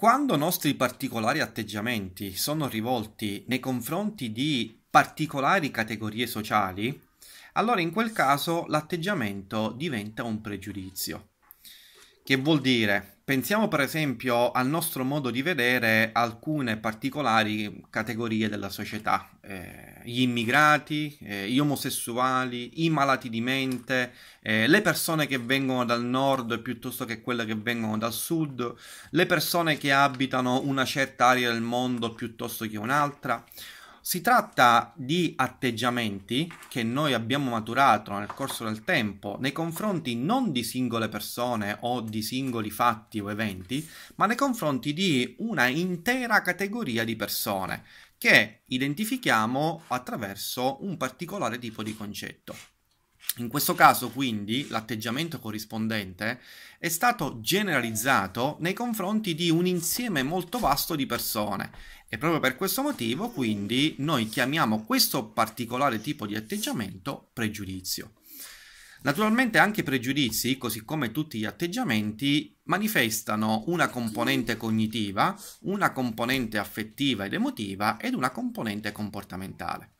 Quando nostri particolari atteggiamenti sono rivolti nei confronti di particolari categorie sociali, allora in quel caso l'atteggiamento diventa un pregiudizio. Che vuol dire Pensiamo per esempio al nostro modo di vedere alcune particolari categorie della società, eh, gli immigrati, eh, gli omosessuali, i malati di mente, eh, le persone che vengono dal nord piuttosto che quelle che vengono dal sud, le persone che abitano una certa area del mondo piuttosto che un'altra. Si tratta di atteggiamenti che noi abbiamo maturato nel corso del tempo nei confronti non di singole persone o di singoli fatti o eventi, ma nei confronti di una intera categoria di persone che identifichiamo attraverso un particolare tipo di concetto. In questo caso, quindi, l'atteggiamento corrispondente è stato generalizzato nei confronti di un insieme molto vasto di persone e proprio per questo motivo, quindi, noi chiamiamo questo particolare tipo di atteggiamento pregiudizio. Naturalmente anche i pregiudizi, così come tutti gli atteggiamenti, manifestano una componente cognitiva, una componente affettiva ed emotiva ed una componente comportamentale.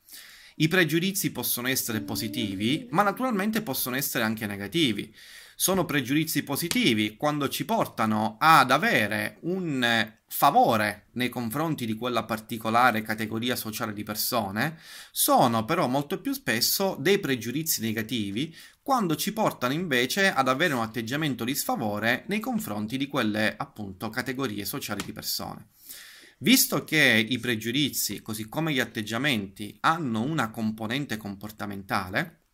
I pregiudizi possono essere positivi, ma naturalmente possono essere anche negativi. Sono pregiudizi positivi quando ci portano ad avere un favore nei confronti di quella particolare categoria sociale di persone, sono però molto più spesso dei pregiudizi negativi quando ci portano invece ad avere un atteggiamento di sfavore nei confronti di quelle appunto categorie sociali di persone. Visto che i pregiudizi, così come gli atteggiamenti, hanno una componente comportamentale,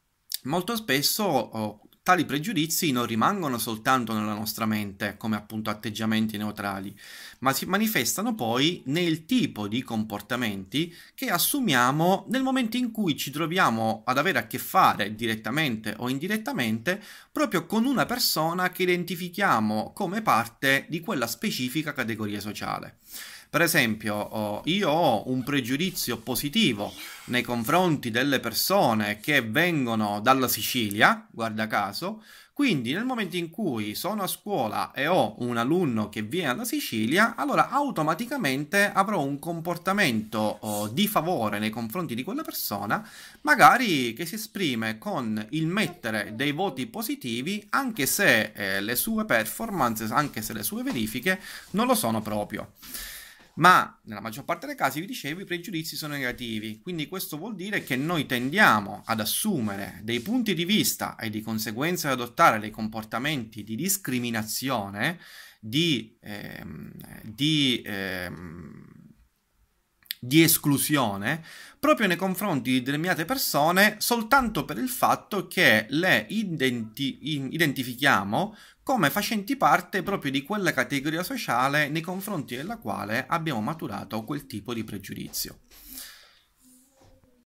molto spesso oh, tali pregiudizi non rimangono soltanto nella nostra mente come appunto atteggiamenti neutrali, ma si manifestano poi nel tipo di comportamenti che assumiamo nel momento in cui ci troviamo ad avere a che fare direttamente o indirettamente proprio con una persona che identifichiamo come parte di quella specifica categoria sociale. Per esempio, io ho un pregiudizio positivo nei confronti delle persone che vengono dalla Sicilia, guarda caso, quindi nel momento in cui sono a scuola e ho un alunno che viene dalla Sicilia, allora automaticamente avrò un comportamento di favore nei confronti di quella persona, magari che si esprime con il mettere dei voti positivi anche se eh, le sue performance, anche se le sue verifiche non lo sono proprio ma nella maggior parte dei casi, vi dicevo, i pregiudizi sono negativi, quindi questo vuol dire che noi tendiamo ad assumere dei punti di vista e di conseguenza ad adottare dei comportamenti di discriminazione, di, ehm, di ehm, di esclusione proprio nei confronti di determinate persone soltanto per il fatto che le identi identifichiamo come facenti parte proprio di quella categoria sociale nei confronti della quale abbiamo maturato quel tipo di pregiudizio.